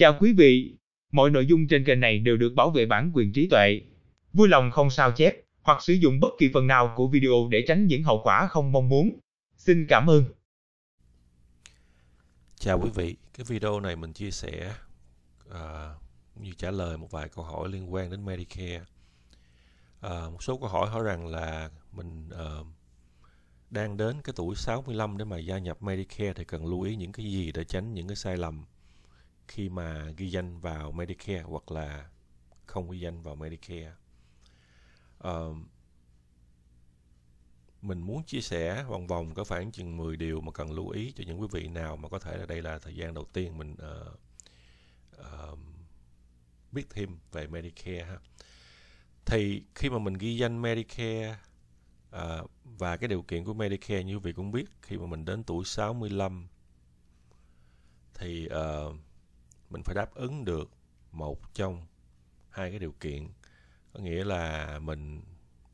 Chào quý vị, mọi nội dung trên kênh này đều được bảo vệ bản quyền trí tuệ. Vui lòng không sao chép hoặc sử dụng bất kỳ phần nào của video để tránh những hậu quả không mong muốn. Xin cảm ơn. Chào quý vị, cái video này mình chia sẻ à, như trả lời một vài câu hỏi liên quan đến Medicare. À, một số câu hỏi hỏi rằng là mình à, đang đến cái tuổi 65 để mà gia nhập Medicare thì cần lưu ý những cái gì để tránh những cái sai lầm khi mà ghi danh vào Medicare hoặc là không ghi danh vào Medicare. Uh, mình muốn chia sẻ vòng vòng có khoảng chừng 10 điều mà cần lưu ý cho những quý vị nào mà có thể là đây là thời gian đầu tiên mình uh, uh, biết thêm về Medicare ha. Thì khi mà mình ghi danh Medicare à, và cái điều kiện của Medicare như quý vị cũng biết khi mà mình đến tuổi 65 thì uh, mình phải đáp ứng được một trong hai cái điều kiện có nghĩa là mình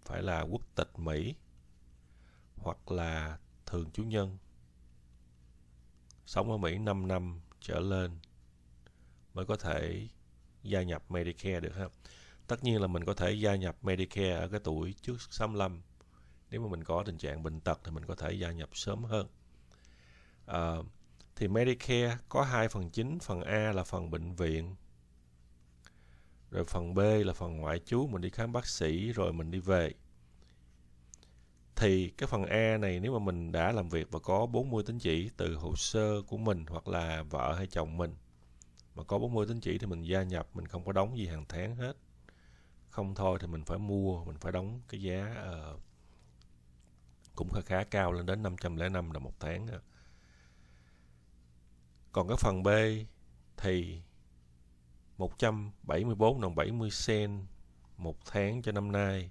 phải là quốc tịch Mỹ hoặc là thường trú nhân sống ở Mỹ 5 năm trở lên mới có thể gia nhập Medicare được ha. Tất nhiên là mình có thể gia nhập Medicare ở cái tuổi trước 65. Nếu mà mình có tình trạng bệnh tật thì mình có thể gia nhập sớm hơn. À, thì Medicare có 2 phần chính, phần A là phần bệnh viện, rồi phần B là phần ngoại trú, mình đi khám bác sĩ rồi mình đi về. Thì cái phần A này nếu mà mình đã làm việc và có 40 tín chỉ từ hồ sơ của mình hoặc là vợ hay chồng mình mà có 40 tín chỉ thì mình gia nhập, mình không có đóng gì hàng tháng hết. Không thôi thì mình phải mua, mình phải đóng cái giá uh, cũng khá khá cao lên đến 505 đồng một tháng. Uh còn cái phần B thì 174 đồng 70 sen một tháng cho năm nay.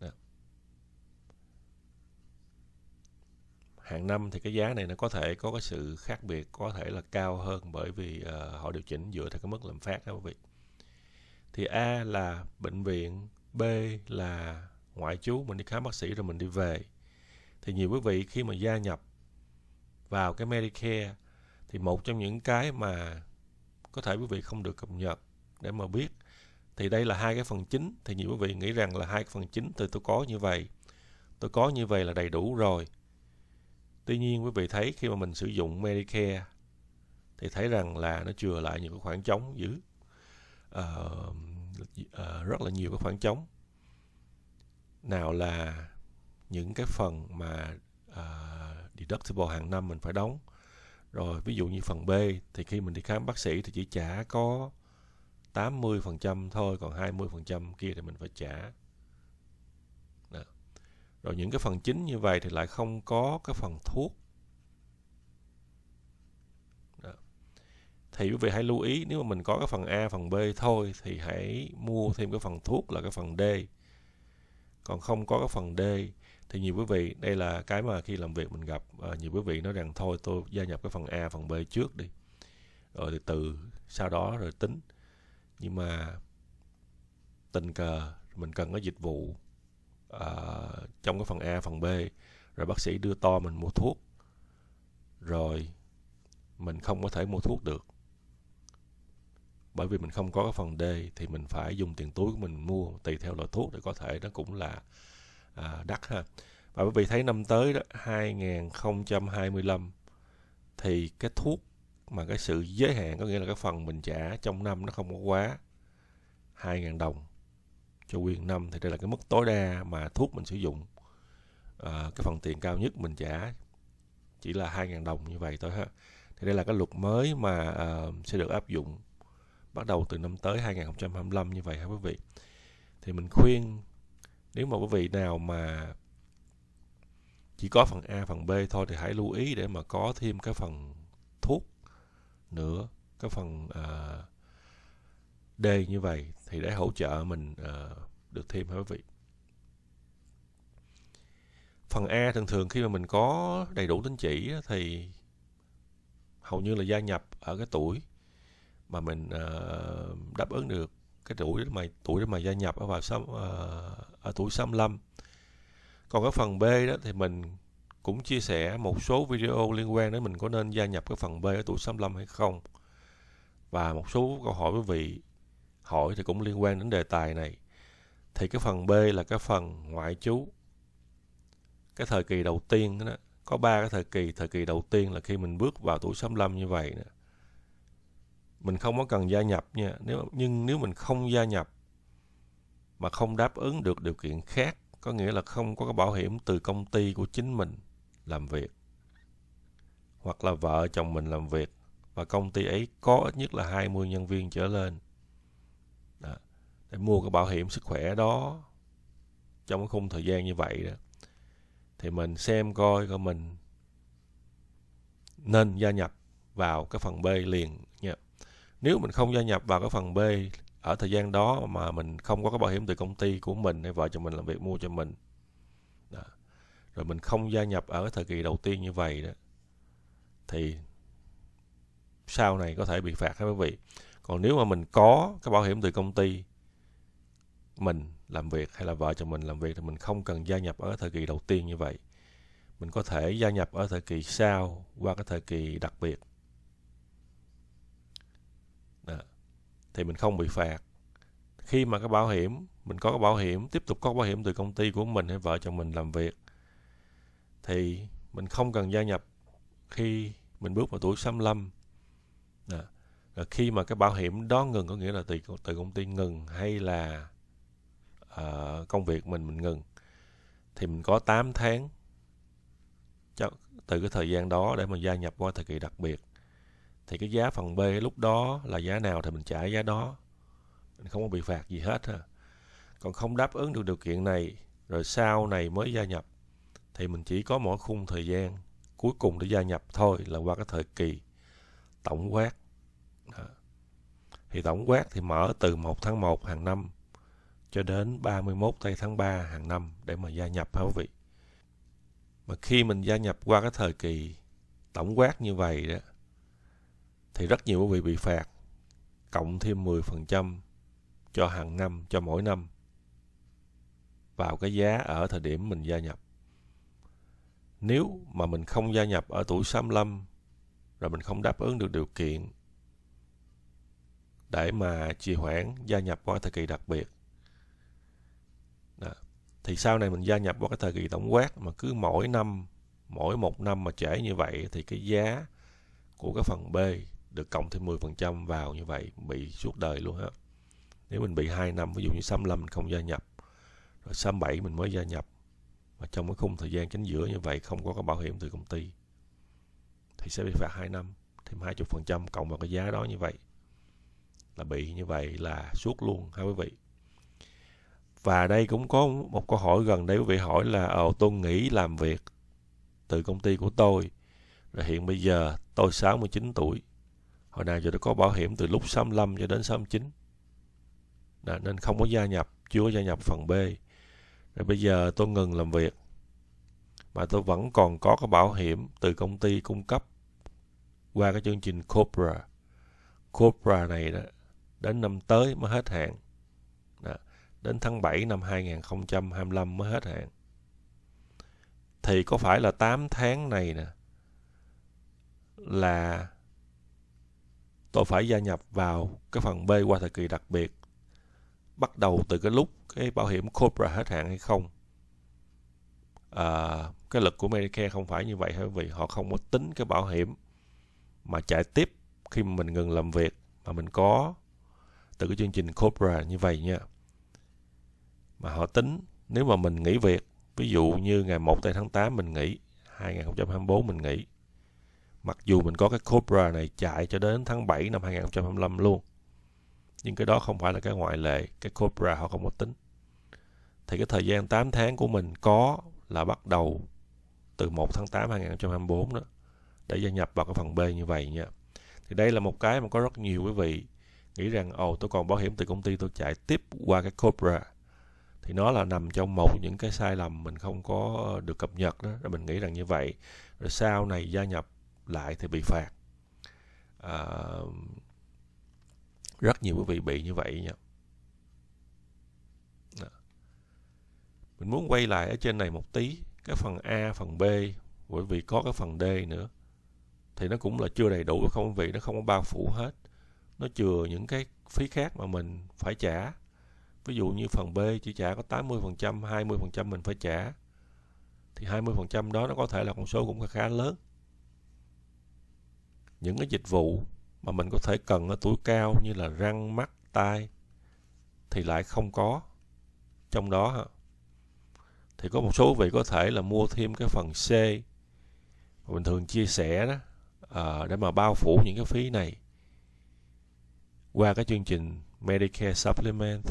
Đó. Hàng năm thì cái giá này nó có thể có cái sự khác biệt, có thể là cao hơn bởi vì uh, họ điều chỉnh dựa theo cái mức lạm phát đó quý vị. Thì A là bệnh viện, B là ngoại trú, mình đi khám bác sĩ rồi mình đi về. Thì nhiều quý vị khi mà gia nhập vào cái Medicare thì một trong những cái mà có thể quý vị không được cập nhật để mà biết thì đây là hai cái phần chính thì nhiều quý vị nghĩ rằng là hai cái phần chính thì tôi có như vậy tôi có như vậy là đầy đủ rồi tuy nhiên quý vị thấy khi mà mình sử dụng Medicare thì thấy rằng là nó chừa lại những cái khoảng trống dữ uh, uh, rất là nhiều cái khoảng trống nào là những cái phần mà uh, deductible hàng năm mình phải đóng rồi ví dụ như phần B thì khi mình đi khám bác sĩ thì chỉ trả có 80% thôi còn 20% kia thì mình phải trả Đó. rồi những cái phần chính như vậy thì lại không có cái phần thuốc Đó. thì quý vị hãy lưu ý nếu mà mình có cái phần A phần B thôi thì hãy mua thêm cái phần thuốc là cái phần D còn không có cái phần D thì nhiều quý vị đây là cái mà khi làm việc mình gặp à, nhiều quý vị nói rằng thôi tôi gia nhập cái phần a phần b trước đi rồi ờ, từ từ sau đó rồi tính nhưng mà tình cờ mình cần cái dịch vụ à, trong cái phần a phần b rồi bác sĩ đưa to mình mua thuốc rồi mình không có thể mua thuốc được bởi vì mình không có cái phần D thì mình phải dùng tiền túi của mình mua tùy theo loại thuốc để có thể nó cũng là à, đắt ha và quý vị thấy năm tới đó 2025 thì cái thuốc mà cái sự giới hạn có nghĩa là cái phần mình trả trong năm nó không có quá 2.000 đồng cho quyền năm thì đây là cái mức tối đa mà thuốc mình sử dụng à, cái phần tiền cao nhất mình trả chỉ là 2.000 đồng như vậy thôi ha thì đây là cái luật mới mà uh, sẽ được áp dụng bắt đầu từ năm tới 2025 như vậy ha quý vị thì mình khuyên nếu mà quý vị nào mà chỉ có phần A phần B thôi thì hãy lưu ý để mà có thêm cái phần thuốc nữa cái phần uh, D như vậy thì để hỗ trợ mình uh, được thêm hả quý vị phần A thường thường khi mà mình có đầy đủ tính chỉ thì hầu như là gia nhập ở cái tuổi mà mình uh, đáp ứng được cái tuổi mà tuổi mà gia nhập ở vào sáu ờ, ở tuổi 65 còn cái phần B đó thì mình cũng chia sẻ một số video liên quan đến mình có nên gia nhập cái phần B ở tuổi 65 hay không và một số câu hỏi quý vị hỏi thì cũng liên quan đến đề tài này thì cái phần B là cái phần ngoại chú cái thời kỳ đầu tiên đó có ba cái thời kỳ thời kỳ đầu tiên là khi mình bước vào tuổi 65 như vậy đó mình không có cần gia nhập nha nếu nhưng nếu mình không gia nhập mà không đáp ứng được điều kiện khác có nghĩa là không có bảo hiểm từ công ty của chính mình làm việc hoặc là vợ chồng mình làm việc và công ty ấy có ít nhất là 20 nhân viên trở lên đó. để mua cái bảo hiểm sức khỏe đó trong cái khung thời gian như vậy đó thì mình xem coi coi mình nên gia nhập vào cái phần B liền nha nếu mình không gia nhập vào cái phần B ở thời gian đó mà mình không có cái bảo hiểm từ công ty của mình hay vợ chồng mình làm việc mua cho mình đó. rồi mình không gia nhập ở cái thời kỳ đầu tiên như vậy đó thì sau này có thể bị phạt các quý vị còn nếu mà mình có cái bảo hiểm từ công ty mình làm việc hay là vợ chồng mình làm việc thì mình không cần gia nhập ở thời kỳ đầu tiên như vậy mình có thể gia nhập ở thời kỳ sau qua cái thời kỳ đặc biệt thì mình không bị phạt khi mà cái bảo hiểm mình có cái bảo hiểm tiếp tục có bảo hiểm từ công ty của mình hay vợ chồng mình làm việc thì mình không cần gia nhập khi mình bước vào tuổi 65 à, là khi mà cái bảo hiểm đó ngừng có nghĩa là từ từ công ty ngừng hay là uh, công việc mình mình ngừng thì mình có 8 tháng cho, từ cái thời gian đó để mình gia nhập qua thời kỳ đặc biệt thì cái giá phần B lúc đó là giá nào thì mình trả giá đó mình không có bị phạt gì hết ha còn không đáp ứng được điều kiện này rồi sau này mới gia nhập thì mình chỉ có mỗi khung thời gian cuối cùng để gia nhập thôi là qua cái thời kỳ tổng quát đó. thì tổng quát thì mở từ 1 tháng 1 hàng năm cho đến 31 tây tháng 3 hàng năm để mà gia nhập hả quý vị mà khi mình gia nhập qua cái thời kỳ tổng quát như vậy đó thì rất nhiều quý vị bị phạt cộng thêm 10% cho hàng năm, cho mỗi năm vào cái giá ở thời điểm mình gia nhập. Nếu mà mình không gia nhập ở tuổi 65 rồi mình không đáp ứng được điều kiện để mà trì hoãn gia nhập qua thời kỳ đặc biệt Đó. thì sau này mình gia nhập qua cái thời kỳ tổng quát mà cứ mỗi năm mỗi một năm mà trễ như vậy thì cái giá của cái phần B được cộng thêm 10% vào như vậy bị suốt đời luôn á nếu mình bị 2 năm ví dụ như 65 mình không gia nhập rồi 67 mình mới gia nhập mà trong cái khung thời gian chính giữa như vậy không có cái bảo hiểm từ công ty thì sẽ bị phạt 2 năm thêm 20% cộng vào cái giá đó như vậy là bị như vậy là suốt luôn ha quý vị và đây cũng có một câu hỏi gần đây quý vị hỏi là ồ ờ, tôi nghỉ làm việc từ công ty của tôi rồi hiện bây giờ tôi 69 tuổi hồi nào giờ tôi có bảo hiểm từ lúc 65 cho đến 69 Đó, nên không có gia nhập chưa có gia nhập phần B rồi bây giờ tôi ngừng làm việc mà tôi vẫn còn có cái bảo hiểm từ công ty cung cấp qua cái chương trình Cobra Cobra này đó đến năm tới mới hết hạn đó. đến tháng 7 năm 2025 mới hết hạn thì có phải là 8 tháng này nè là tôi phải gia nhập vào cái phần B qua thời kỳ đặc biệt bắt đầu từ cái lúc cái bảo hiểm Cobra hết hạn hay không à, cái lực của Medicare không phải như vậy bởi vì họ không có tính cái bảo hiểm mà chạy tiếp khi mà mình ngừng làm việc mà mình có từ cái chương trình Cobra như vậy nha mà họ tính nếu mà mình nghỉ việc ví dụ như ngày 1 tây tháng 8 mình nghỉ 2024 mình nghỉ Mặc dù mình có cái Cobra này chạy cho đến tháng 7 năm 2025 luôn. Nhưng cái đó không phải là cái ngoại lệ, cái Cobra họ không có tính. Thì cái thời gian 8 tháng của mình có là bắt đầu từ 1 tháng 8 2024 đó để gia nhập vào cái phần B như vậy nha. Thì đây là một cái mà có rất nhiều quý vị nghĩ rằng ồ tôi còn bảo hiểm từ công ty tôi chạy tiếp qua cái Cobra thì nó là nằm trong một những cái sai lầm mình không có được cập nhật đó rồi mình nghĩ rằng như vậy rồi sau này gia nhập lại thì bị phạt à, rất nhiều quý vị bị như vậy nha mình muốn quay lại ở trên này một tí cái phần A phần B bởi vì có cái phần D nữa thì nó cũng là chưa đầy đủ không vị nó không có bao phủ hết nó chừa những cái phí khác mà mình phải trả ví dụ như phần B chỉ trả có 80% 20% mình phải trả thì 20% đó nó có thể là con số cũng khá lớn những cái dịch vụ mà mình có thể cần ở tuổi cao như là răng mắt tai thì lại không có trong đó ha thì có một số vị có thể là mua thêm cái phần C mà mình thường chia sẻ đó à, để mà bao phủ những cái phí này qua cái chương trình Medicare Supplement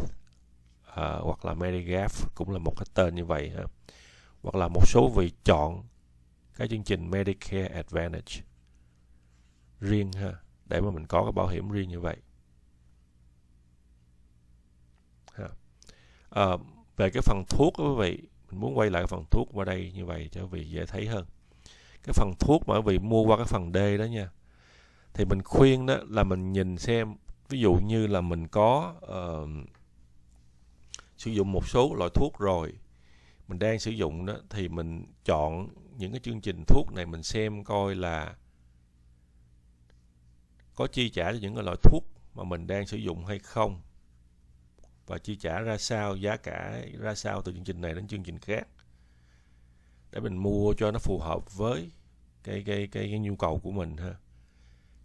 à, hoặc là Medigap cũng là một cái tên như vậy ha hoặc là một số vị chọn cái chương trình Medicare Advantage riêng ha để mà mình có cái bảo hiểm riêng như vậy ha. À, về cái phần thuốc đó quý vị mình muốn quay lại cái phần thuốc qua đây như vậy cho quý vị dễ thấy hơn cái phần thuốc mà quý vị mua qua cái phần D đó nha thì mình khuyên đó là mình nhìn xem ví dụ như là mình có uh, sử dụng một số loại thuốc rồi mình đang sử dụng đó thì mình chọn những cái chương trình thuốc này mình xem coi là có chi trả cho những cái loại thuốc mà mình đang sử dụng hay không và chi trả ra sao giá cả ra sao từ chương trình này đến chương trình khác để mình mua cho nó phù hợp với cái cái cái, cái nhu cầu của mình ha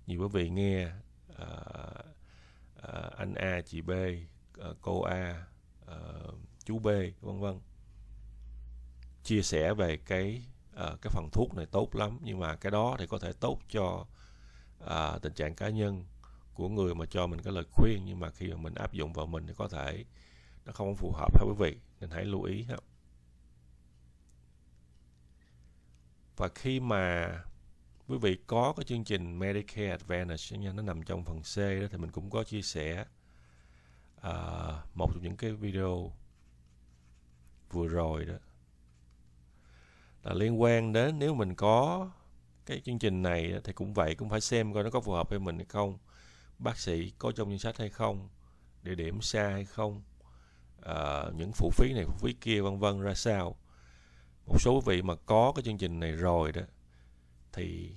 nhiều bởi vì nghe uh, uh, anh A chị B uh, cô A uh, chú B vân vân chia sẻ về cái uh, cái phần thuốc này tốt lắm nhưng mà cái đó thì có thể tốt cho à, tình trạng cá nhân của người mà cho mình cái lời khuyên nhưng mà khi mà mình áp dụng vào mình thì có thể nó không phù hợp ha quý vị nên hãy lưu ý ha và khi mà quý vị có cái chương trình Medicare Advantage nha nó nằm trong phần C đó thì mình cũng có chia sẻ uh, một trong những cái video vừa rồi đó là liên quan đến nếu mình có cái chương trình này thì cũng vậy cũng phải xem coi nó có phù hợp với mình hay không bác sĩ có trong danh sách hay không địa điểm xa hay không à, những phụ phí này phụ phí kia vân vân ra sao một số quý vị mà có cái chương trình này rồi đó thì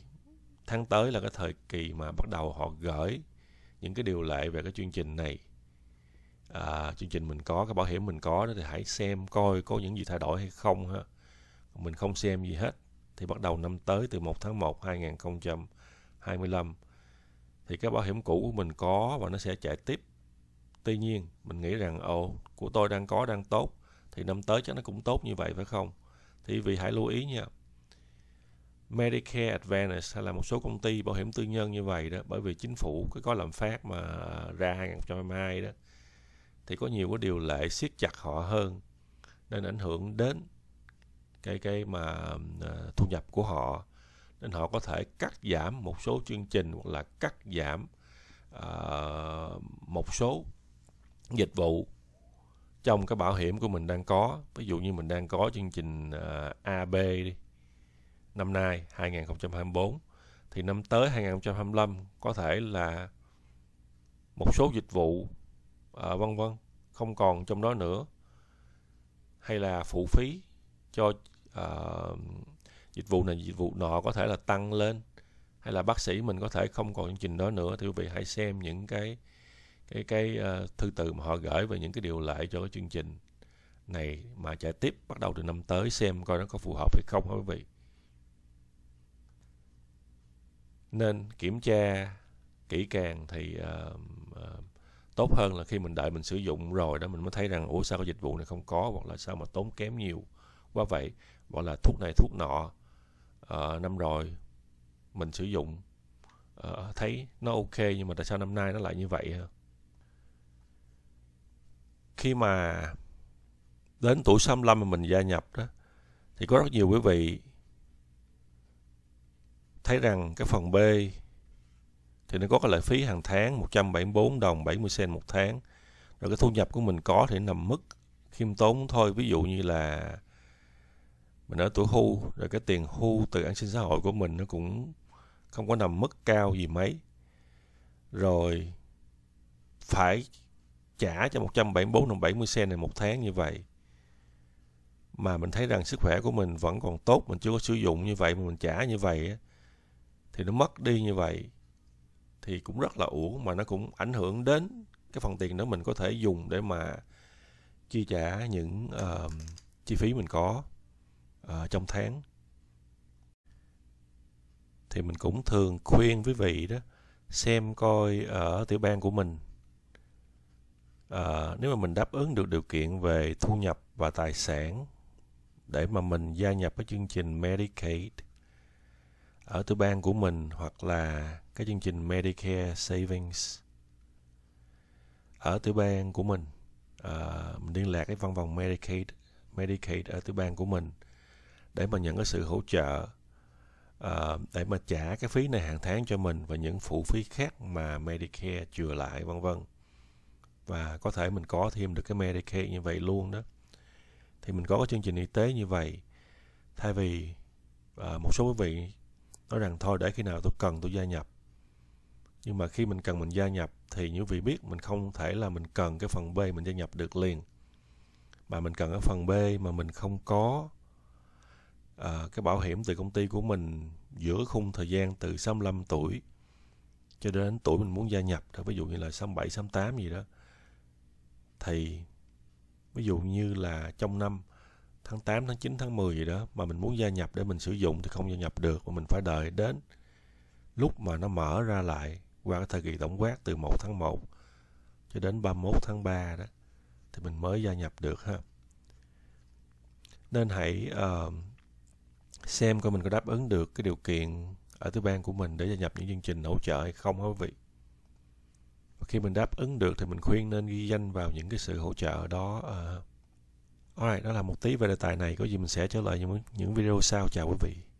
tháng tới là cái thời kỳ mà bắt đầu họ gửi những cái điều lệ về cái chương trình này à, chương trình mình có cái bảo hiểm mình có đó thì hãy xem coi có những gì thay đổi hay không ha mình không xem gì hết thì bắt đầu năm tới từ 1 tháng 1 2025 thì cái bảo hiểm cũ của mình có và nó sẽ chạy tiếp. Tuy nhiên, mình nghĩ rằng ồ của tôi đang có đang tốt thì năm tới chắc nó cũng tốt như vậy phải không? Thì vì hãy lưu ý nha. Medicare Advantage hay là một số công ty bảo hiểm tư nhân như vậy đó bởi vì chính phủ cái có làm phát mà ra 2022 đó thì có nhiều cái điều lệ siết chặt họ hơn nên ảnh hưởng đến cái cái mà ờ, thu nhập của họ nên họ có thể cắt giảm một số chương trình hoặc là cắt giảm uh, một số dịch vụ trong cái bảo hiểm của mình đang có ví dụ như mình đang có chương trình uh, ờ, AB đi năm nay 2024 thì năm tới 2025 có thể là một số dịch vụ uh, vân vân không còn trong đó nữa hay là phụ phí cho uh, dịch vụ này dịch vụ nọ có thể là tăng lên hay là bác sĩ mình có thể không còn chương trình đó nữa thì quý vị hãy xem những cái cái cái uh, thư từ mà họ gửi về những cái điều lệ cho cái chương trình này mà chạy tiếp bắt đầu từ năm tới xem coi nó có phù hợp hay không quý vị nên kiểm tra kỹ càng thì uh, uh, tốt hơn là khi mình đợi mình sử dụng rồi đó mình mới thấy rằng ủa sao cái dịch vụ này không có hoặc là sao mà tốn kém nhiều quá vậy gọi là thuốc này thuốc nọ à, năm rồi mình sử dụng à, thấy nó ok nhưng mà tại sao năm nay nó lại như vậy khi mà đến tuổi 65 mà mình gia nhập đó thì có rất nhiều quý vị thấy rằng cái phần B thì nó có cái lệ phí hàng tháng 174 đồng 70 cent một tháng rồi cái thu nhập của mình có thì nằm mức khiêm tốn thôi ví dụ như là mình nói tuổi hưu rồi cái tiền hưu từ an sinh xã hội của mình nó cũng không có nằm mức cao gì mấy rồi phải trả cho 174 đồng 70 sen này một tháng như vậy mà mình thấy rằng sức khỏe của mình vẫn còn tốt mình chưa có sử dụng như vậy mà mình trả như vậy thì nó mất đi như vậy thì cũng rất là uổng mà nó cũng ảnh hưởng đến cái phần tiền đó mình có thể dùng để mà chi trả những uh, chi phí mình có uh, trong tháng thì mình cũng thường khuyên quý vị đó xem coi ở tiểu bang của mình uh, nếu mà mình đáp ứng được điều kiện về thu nhập và tài sản để mà mình gia nhập cái chương trình Medicaid ở tiểu bang của mình hoặc là cái chương trình Medicare Savings ở tiểu bang của mình uh, mình liên lạc với văn phòng Medicaid Medicaid ở tiểu bang của mình để mà nhận cái sự hỗ trợ uh, để mà trả cái phí này hàng tháng cho mình và những phụ phí khác mà Medicare chừa lại vân vân và có thể mình có thêm được cái Medicare như vậy luôn đó thì mình có cái chương trình y tế như vậy thay vì uh, một số quý vị nói rằng thôi để khi nào tôi cần tôi gia nhập nhưng mà khi mình cần mình gia nhập thì như vị biết mình không thể là mình cần cái phần B mình gia nhập được liền mà mình cần cái phần B mà mình không có à, cái bảo hiểm từ công ty của mình giữa khung thời gian từ 65 tuổi cho đến tuổi mình muốn gia nhập đó ví dụ như là 67 68 gì đó thì ví dụ như là trong năm tháng 8 tháng 9 tháng 10 gì đó mà mình muốn gia nhập để mình sử dụng thì không gia nhập được mà mình phải đợi đến lúc mà nó mở ra lại qua cái thời kỳ tổng quát từ 1 tháng 1 cho đến 31 tháng 3 đó thì mình mới gia nhập được ha nên hãy uh, xem coi mình có đáp ứng được cái điều kiện ở thứ bang của mình để gia nhập những chương trình hỗ trợ hay không quý vị và khi mình đáp ứng được thì mình khuyên nên ghi danh vào những cái sự hỗ trợ đó uh, alright đó là một tí về đề tài này có gì mình sẽ trở lại những những video sau chào quý vị